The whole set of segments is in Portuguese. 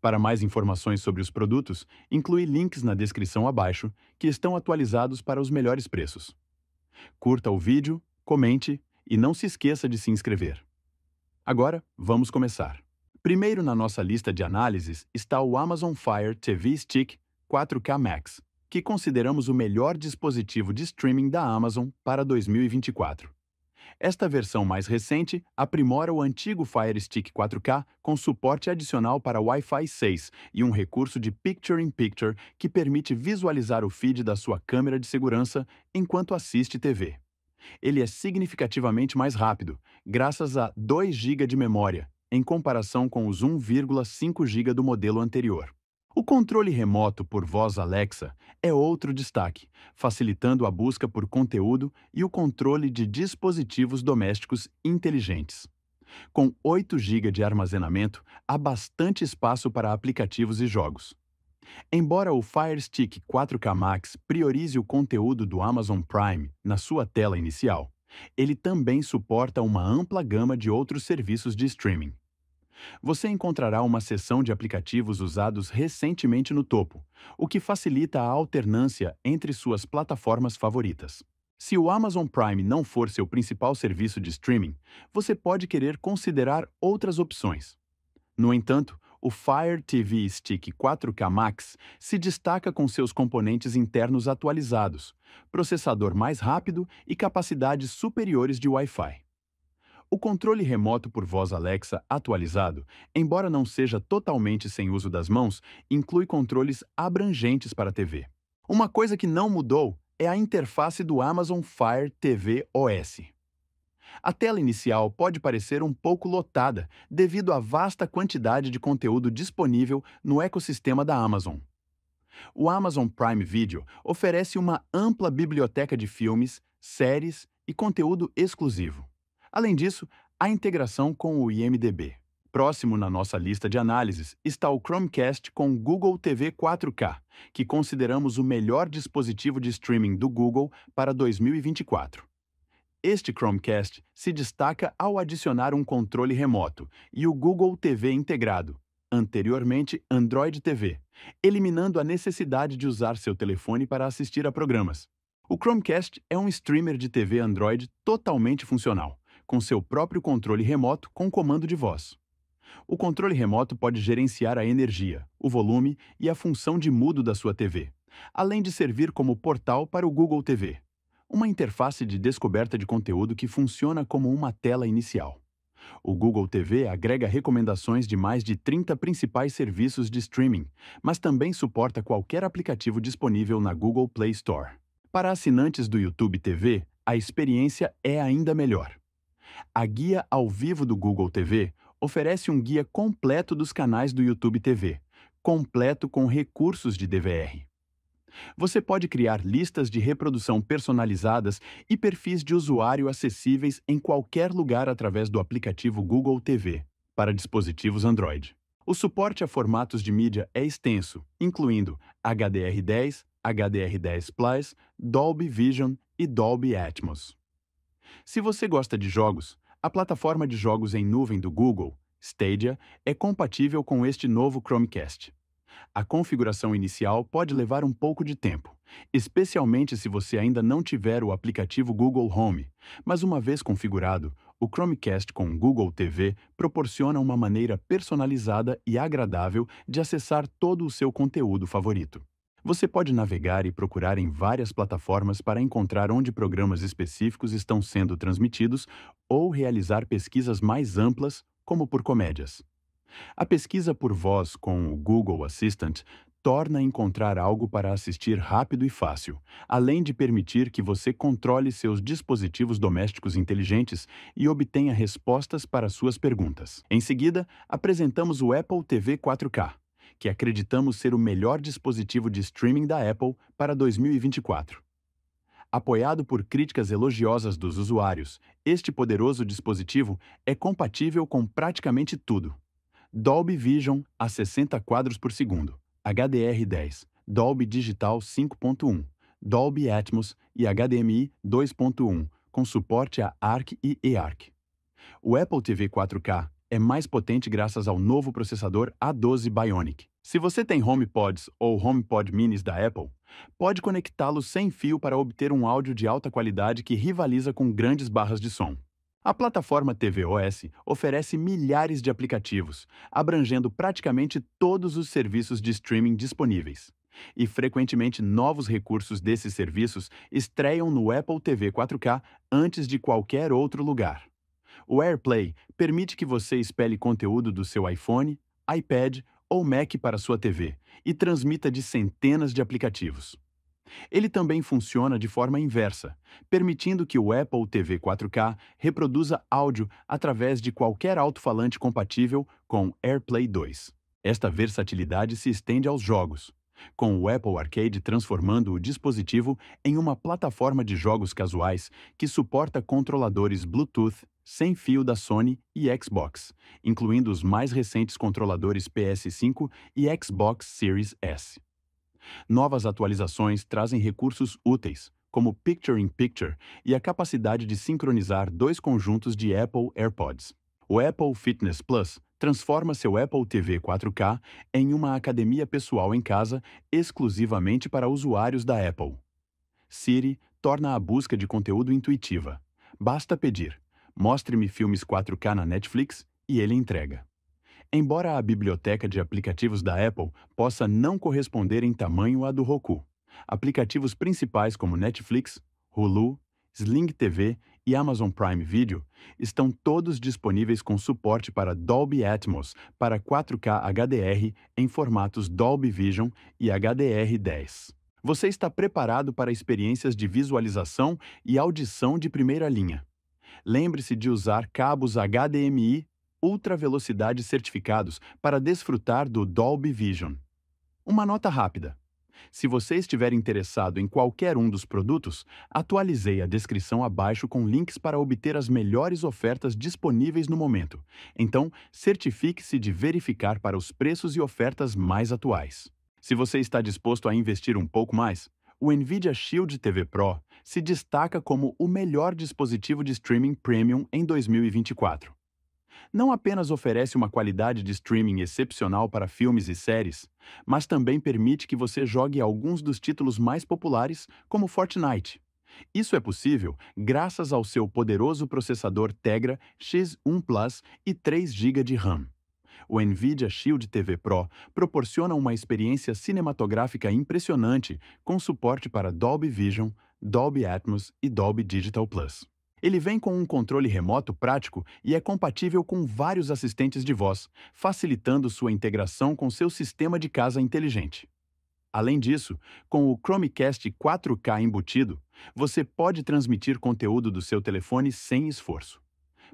Para mais informações sobre os produtos, inclui links na descrição abaixo que estão atualizados para os melhores preços. Curta o vídeo, comente e não se esqueça de se inscrever. Agora, vamos começar. Primeiro na nossa lista de análises está o Amazon Fire TV Stick 4K Max, que consideramos o melhor dispositivo de streaming da Amazon para 2024. Esta versão mais recente aprimora o antigo Fire Stick 4K com suporte adicional para Wi-Fi 6 e um recurso de Picture in Picture que permite visualizar o feed da sua câmera de segurança enquanto assiste TV. Ele é significativamente mais rápido, graças a 2 GB de memória, em comparação com os 1,5 GB do modelo anterior controle remoto por voz Alexa é outro destaque, facilitando a busca por conteúdo e o controle de dispositivos domésticos inteligentes. Com 8 GB de armazenamento, há bastante espaço para aplicativos e jogos. Embora o Fire Stick 4K Max priorize o conteúdo do Amazon Prime na sua tela inicial, ele também suporta uma ampla gama de outros serviços de streaming. Você encontrará uma seção de aplicativos usados recentemente no topo, o que facilita a alternância entre suas plataformas favoritas. Se o Amazon Prime não for seu principal serviço de streaming, você pode querer considerar outras opções. No entanto, o Fire TV Stick 4K Max se destaca com seus componentes internos atualizados, processador mais rápido e capacidades superiores de Wi-Fi. O controle remoto por voz Alexa atualizado, embora não seja totalmente sem uso das mãos, inclui controles abrangentes para a TV. Uma coisa que não mudou é a interface do Amazon Fire TV OS. A tela inicial pode parecer um pouco lotada devido à vasta quantidade de conteúdo disponível no ecossistema da Amazon. O Amazon Prime Video oferece uma ampla biblioteca de filmes, séries e conteúdo exclusivo. Além disso, a integração com o IMDB. Próximo na nossa lista de análises está o Chromecast com Google TV 4K, que consideramos o melhor dispositivo de streaming do Google para 2024. Este Chromecast se destaca ao adicionar um controle remoto e o Google TV integrado, anteriormente Android TV, eliminando a necessidade de usar seu telefone para assistir a programas. O Chromecast é um streamer de TV Android totalmente funcional com seu próprio controle remoto com comando de voz. O controle remoto pode gerenciar a energia, o volume e a função de mudo da sua TV, além de servir como portal para o Google TV, uma interface de descoberta de conteúdo que funciona como uma tela inicial. O Google TV agrega recomendações de mais de 30 principais serviços de streaming, mas também suporta qualquer aplicativo disponível na Google Play Store. Para assinantes do YouTube TV, a experiência é ainda melhor. A guia ao vivo do Google TV oferece um guia completo dos canais do YouTube TV, completo com recursos de DVR. Você pode criar listas de reprodução personalizadas e perfis de usuário acessíveis em qualquer lugar através do aplicativo Google TV, para dispositivos Android. O suporte a formatos de mídia é extenso, incluindo HDR10, HDR10 Plus, Dolby Vision e Dolby Atmos. Se você gosta de jogos, a plataforma de jogos em nuvem do Google, Stadia, é compatível com este novo Chromecast. A configuração inicial pode levar um pouco de tempo, especialmente se você ainda não tiver o aplicativo Google Home, mas uma vez configurado, o Chromecast com Google TV proporciona uma maneira personalizada e agradável de acessar todo o seu conteúdo favorito. Você pode navegar e procurar em várias plataformas para encontrar onde programas específicos estão sendo transmitidos ou realizar pesquisas mais amplas, como por comédias. A pesquisa por voz com o Google Assistant torna encontrar algo para assistir rápido e fácil, além de permitir que você controle seus dispositivos domésticos inteligentes e obtenha respostas para suas perguntas. Em seguida, apresentamos o Apple TV 4K, que acreditamos ser o melhor dispositivo de streaming da Apple para 2024. Apoiado por críticas elogiosas dos usuários, este poderoso dispositivo é compatível com praticamente tudo. Dolby Vision a 60 quadros por segundo, HDR10, Dolby Digital 5.1, Dolby Atmos e HDMI 2.1, com suporte a ARC e eARC. O Apple TV 4K é mais potente graças ao novo processador A12 Bionic. Se você tem HomePods ou HomePod Minis da Apple, pode conectá-los sem fio para obter um áudio de alta qualidade que rivaliza com grandes barras de som. A plataforma tvOS oferece milhares de aplicativos, abrangendo praticamente todos os serviços de streaming disponíveis. E frequentemente novos recursos desses serviços estreiam no Apple TV 4K antes de qualquer outro lugar. O AirPlay permite que você espelhe conteúdo do seu iPhone, iPad ou Mac para sua TV e transmita de centenas de aplicativos. Ele também funciona de forma inversa, permitindo que o Apple TV 4K reproduza áudio através de qualquer alto-falante compatível com AirPlay 2. Esta versatilidade se estende aos jogos, com o Apple Arcade transformando o dispositivo em uma plataforma de jogos casuais que suporta controladores Bluetooth sem fio da Sony e Xbox, incluindo os mais recentes controladores PS5 e Xbox Series S. Novas atualizações trazem recursos úteis, como Picture in Picture e a capacidade de sincronizar dois conjuntos de Apple AirPods. O Apple Fitness Plus transforma seu Apple TV 4K em uma academia pessoal em casa exclusivamente para usuários da Apple. Siri torna a busca de conteúdo intuitiva. Basta pedir: Mostre-me filmes 4K na Netflix e ele entrega. Embora a biblioteca de aplicativos da Apple possa não corresponder em tamanho à do Roku, aplicativos principais como Netflix, Hulu Sling TV e Amazon Prime Video estão todos disponíveis com suporte para Dolby Atmos para 4K HDR em formatos Dolby Vision e HDR10. Você está preparado para experiências de visualização e audição de primeira linha. Lembre-se de usar cabos HDMI ultra velocidade certificados para desfrutar do Dolby Vision. Uma nota rápida. Se você estiver interessado em qualquer um dos produtos, atualizei a descrição abaixo com links para obter as melhores ofertas disponíveis no momento. Então, certifique-se de verificar para os preços e ofertas mais atuais. Se você está disposto a investir um pouco mais, o Nvidia Shield TV Pro se destaca como o melhor dispositivo de streaming premium em 2024 não apenas oferece uma qualidade de streaming excepcional para filmes e séries, mas também permite que você jogue alguns dos títulos mais populares, como Fortnite. Isso é possível graças ao seu poderoso processador Tegra X1 Plus e 3 GB de RAM. O Nvidia Shield TV Pro proporciona uma experiência cinematográfica impressionante com suporte para Dolby Vision, Dolby Atmos e Dolby Digital Plus. Ele vem com um controle remoto prático e é compatível com vários assistentes de voz, facilitando sua integração com seu sistema de casa inteligente. Além disso, com o Chromecast 4K embutido, você pode transmitir conteúdo do seu telefone sem esforço.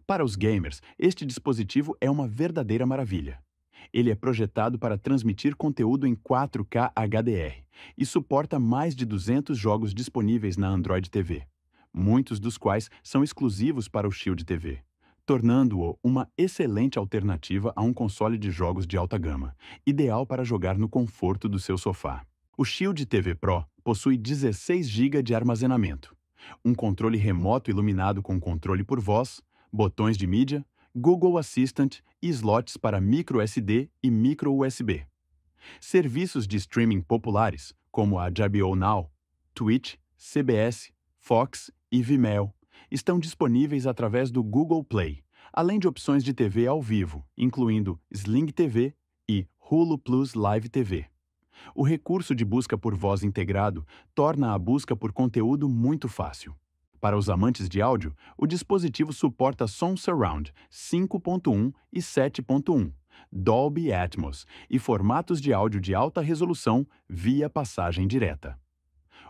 Para os gamers, este dispositivo é uma verdadeira maravilha. Ele é projetado para transmitir conteúdo em 4K HDR e suporta mais de 200 jogos disponíveis na Android TV muitos dos quais são exclusivos para o Shield TV, tornando-o uma excelente alternativa a um console de jogos de alta gama, ideal para jogar no conforto do seu sofá. O Shield TV Pro possui 16 GB de armazenamento, um controle remoto iluminado com controle por voz, botões de mídia, Google Assistant e slots para micro SD e micro USB. Serviços de streaming populares, como a HBO Now, Twitch, CBS, Fox e Vimeo estão disponíveis através do Google Play, além de opções de TV ao vivo, incluindo Sling TV e Hulu Plus Live TV. O recurso de busca por voz integrado torna a busca por conteúdo muito fácil. Para os amantes de áudio, o dispositivo suporta som surround 5.1 e 7.1, Dolby Atmos e formatos de áudio de alta resolução via passagem direta.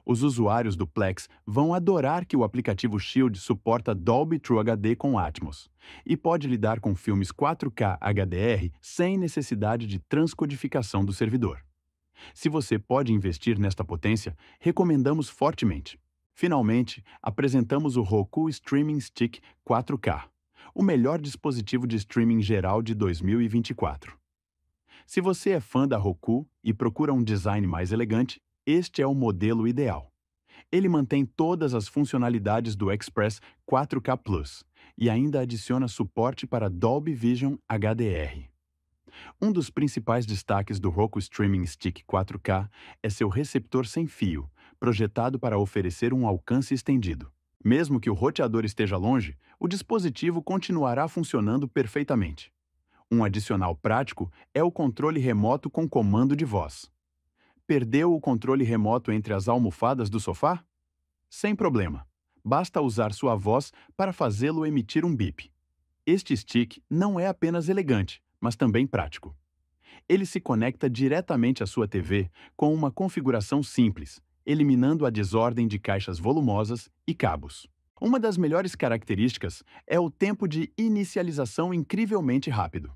Os usuários do Plex vão adorar que o aplicativo Shield suporta Dolby True HD com Atmos e pode lidar com filmes 4K HDR sem necessidade de transcodificação do servidor. Se você pode investir nesta potência, recomendamos fortemente. Finalmente, apresentamos o Roku Streaming Stick 4K, o melhor dispositivo de streaming geral de 2024. Se você é fã da Roku e procura um design mais elegante, este é o modelo ideal. Ele mantém todas as funcionalidades do Express 4K Plus e ainda adiciona suporte para Dolby Vision HDR. Um dos principais destaques do Roku Streaming Stick 4K é seu receptor sem fio, projetado para oferecer um alcance estendido. Mesmo que o roteador esteja longe, o dispositivo continuará funcionando perfeitamente. Um adicional prático é o controle remoto com comando de voz. Perdeu o controle remoto entre as almofadas do sofá? Sem problema. Basta usar sua voz para fazê-lo emitir um bip. Este stick não é apenas elegante, mas também prático. Ele se conecta diretamente à sua TV com uma configuração simples, eliminando a desordem de caixas volumosas e cabos. Uma das melhores características é o tempo de inicialização incrivelmente rápido.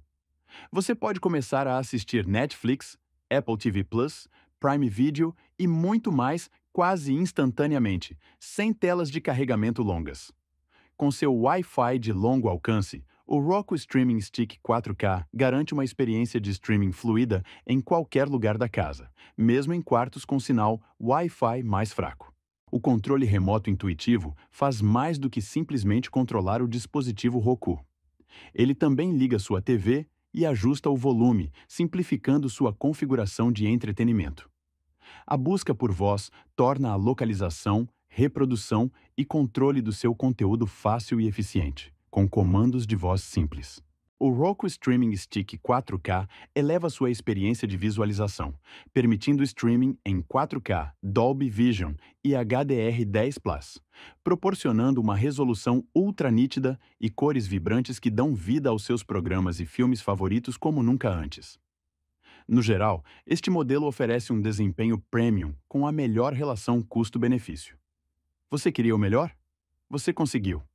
Você pode começar a assistir Netflix, Apple TV Plus, Prime Video e muito mais quase instantaneamente, sem telas de carregamento longas. Com seu Wi-Fi de longo alcance, o Roku Streaming Stick 4K garante uma experiência de streaming fluida em qualquer lugar da casa, mesmo em quartos com sinal Wi-Fi mais fraco. O controle remoto intuitivo faz mais do que simplesmente controlar o dispositivo Roku. Ele também liga sua TV, e ajusta o volume, simplificando sua configuração de entretenimento. A busca por voz torna a localização, reprodução e controle do seu conteúdo fácil e eficiente, com comandos de voz simples. O Roku Streaming Stick 4K eleva sua experiência de visualização, permitindo streaming em 4K, Dolby Vision e HDR10+, proporcionando uma resolução ultra nítida e cores vibrantes que dão vida aos seus programas e filmes favoritos como nunca antes. No geral, este modelo oferece um desempenho premium com a melhor relação custo-benefício. Você queria o melhor? Você conseguiu.